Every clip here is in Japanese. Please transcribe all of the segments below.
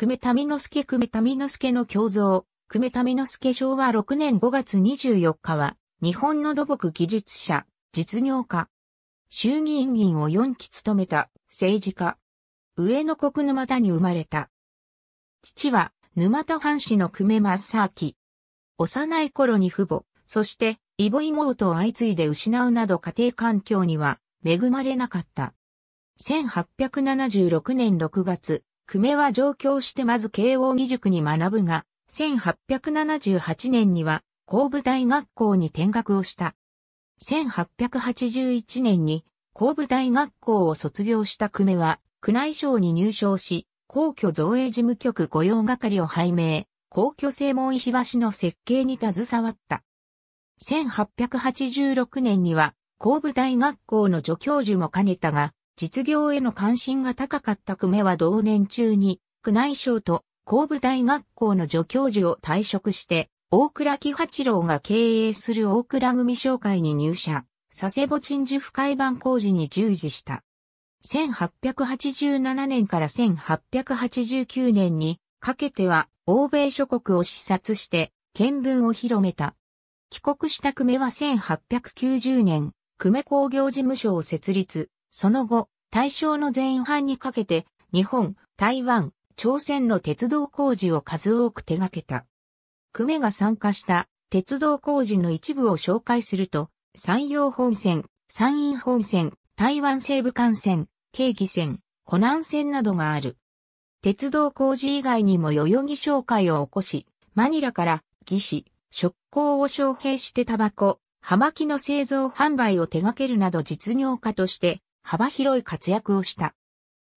久米民之助久米民之助の胸像、久米民之助昭和6年5月24日は、日本の土木技術者、実業家。衆議院議員を4期務めた、政治家。上野国沼田に生まれた。父は、沼田藩士の久米正明。幼い頃に父母、そして、異母妹を相次いで失うなど家庭環境には恵まれなかった。1876年6月、久米は上京してまず慶応義塾に学ぶが、1878年には神武大学校に転学をした。1881年に神武大学校を卒業した久米は、宮内省に入省し、皇居造営事務局御用係を拝命、皇居正門石橋の設計に携わった。1886年には、神武大学校の助教授も兼ねたが、実業への関心が高かった久米は同年中に、宮内省と神部大学校の助教授を退職して、大倉喜八郎が経営する大倉組商会に入社、佐世保鎮守府海番工事に従事した。1887年から1889年にかけては欧米諸国を視察して見聞を広めた。帰国した久米は1890年、久米工業事務所を設立、その後、大正の前半にかけて、日本、台湾、朝鮮の鉄道工事を数多く手掛けた。久米が参加した鉄道工事の一部を紹介すると、山陽本線、山陰本線、台湾西部幹線、京畿線、湖南線などがある。鉄道工事以外にも代々木商会を起こし、マニラから義士、食工を招聘してタバコ、葉巻の製造販売を手掛けるなど実業家として幅広い活躍をした。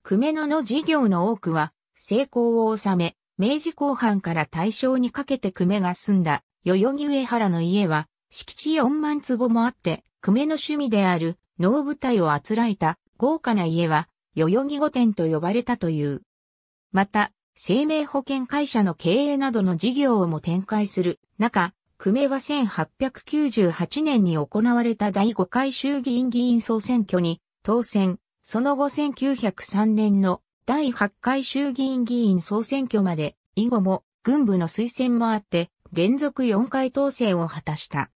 久米野の事業の多くは成功を収め、明治後半から大正にかけて久米が住んだ代々木上原の家は敷地4万坪もあって、久米の趣味である能舞台をあつらえた豪華な家は代々木御殿と呼ばれたという。また、生命保険会社の経営などの事業をも展開する中、久米は1898年に行われた第5回衆議院議員総選挙に当選、その後1903年の第8回衆議院議員総選挙まで、以後も軍部の推薦もあって、連続4回当選を果たした。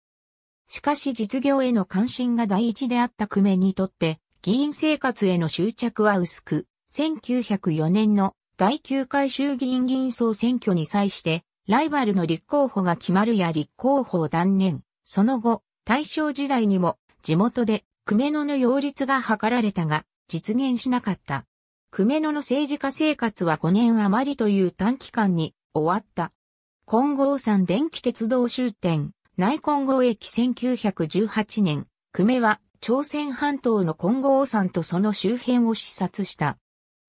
しかし実業への関心が第一であった久米にとって、議員生活への執着は薄く、1904年の第9回衆議院議員総選挙に際して、ライバルの立候補が決まるや立候補を断念。その後、大正時代にも地元で久米野の擁立が図られたが、実現しなかった。久米野の政治家生活は5年余りという短期間に終わった。金剛山電気鉄道終点、内金剛駅1918年、久米は朝鮮半島の金剛山とその周辺を視察した。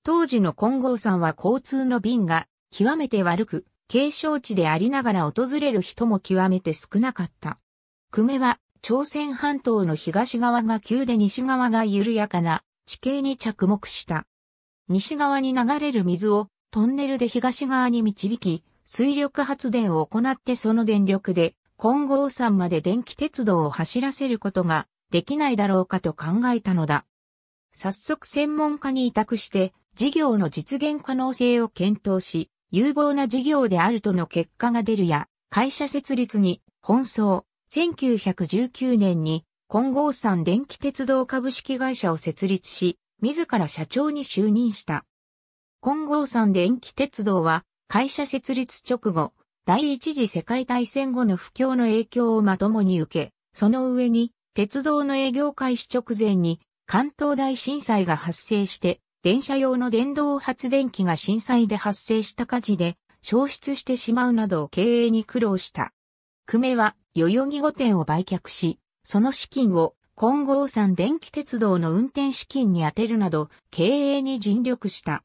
当時の金剛山は交通の便が極めて悪く、軽症地でありながら訪れる人も極めて少なかった。久米は朝鮮半島の東側が急で西側が緩やかな地形に着目した。西側に流れる水をトンネルで東側に導き、水力発電を行ってその電力で金剛山まで電気鉄道を走らせることができないだろうかと考えたのだ。早速専門家に委託して事業の実現可能性を検討し、有望な事業であるとの結果が出るや、会社設立に奔走、1919年に金剛山電気鉄道株式会社を設立し、自ら社長に就任した。金剛山電気鉄道は会社設立直後、第一次世界大戦後の不況の影響をまともに受け、その上に鉄道の営業開始直前に関東大震災が発生して、電車用の電動発電機が震災で発生した火事で消失してしまうなど経営に苦労した。久米は代々木御殿を売却し、その資金を金剛山電気鉄道の運転資金に充てるなど、経営に尽力した。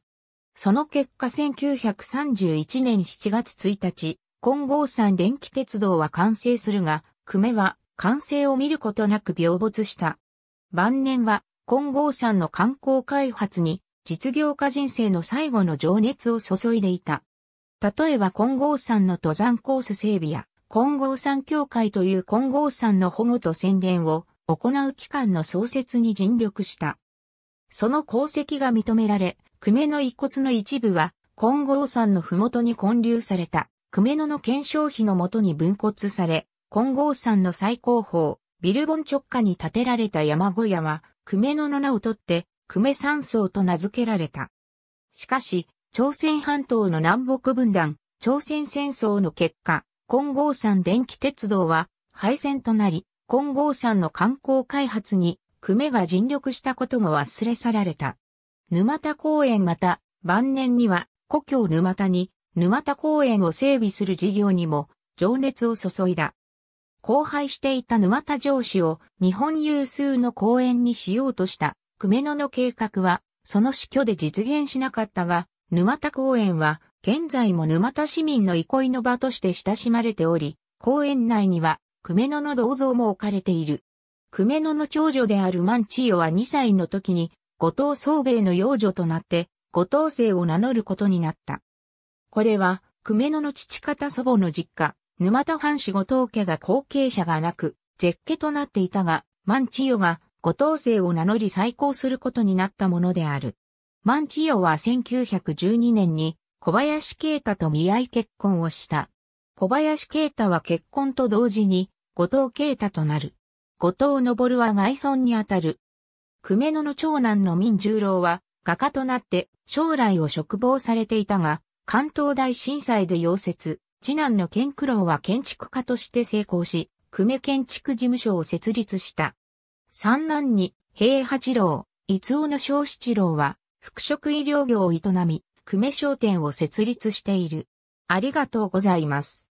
その結果1931年7月1日、金剛山電気鉄道は完成するが、久米は完成を見ることなく病没した。晩年は金剛山の観光開発に実業家人生の最後の情熱を注いでいた。例えば金剛山の登山コース整備や金剛山協会という金剛山の保護と宣伝を行う機関の創設に尽力した。その功績が認められ、久米の遺骨の一部は、金剛山の麓に建立された、久米野の検証費のもとに分骨され、金剛山の最高峰、ビルボン直下に建てられた山小屋は、久米野の名をとって、久米山荘と名付けられた。しかし、朝鮮半島の南北分断、朝鮮戦争の結果、金剛山電気鉄道は廃線となり、金剛山の観光開発に、久米が尽力したことも忘れ去られた。沼田公園また、晩年には、故郷沼田に、沼田公園を整備する事業にも、情熱を注いだ。荒廃していた沼田城市を日本有数の公園にしようとした久米野の計画は、その死去で実現しなかったが、沼田公園は現在も沼田市民の憩いの場として親しまれており、公園内には、久米野の銅像も置かれている。久米野の長女であるマンチーヨは2歳の時に、後藤宗兵衛の養女となって、後藤姓を名乗ることになった。これは、久米野の父方祖母の実家、沼田藩士後藤家が後継者がなく、絶家となっていたが、マンチーヨが後藤姓を名乗り再興することになったものである。マンチーヨは1912年に小林慶太と見合い結婚をした。小林慶太は結婚と同時に、後藤慶太となる。後藤昇は外孫にあたる。久米野の長男の民十郎は、画家となって将来を嘱望されていたが、関東大震災で溶接、次男の健九郎は建築家として成功し、久米建築事務所を設立した。三男に、平八郎、伊尾の小七郎は、服飾医療業を営み、久米商店を設立している。ありがとうございます。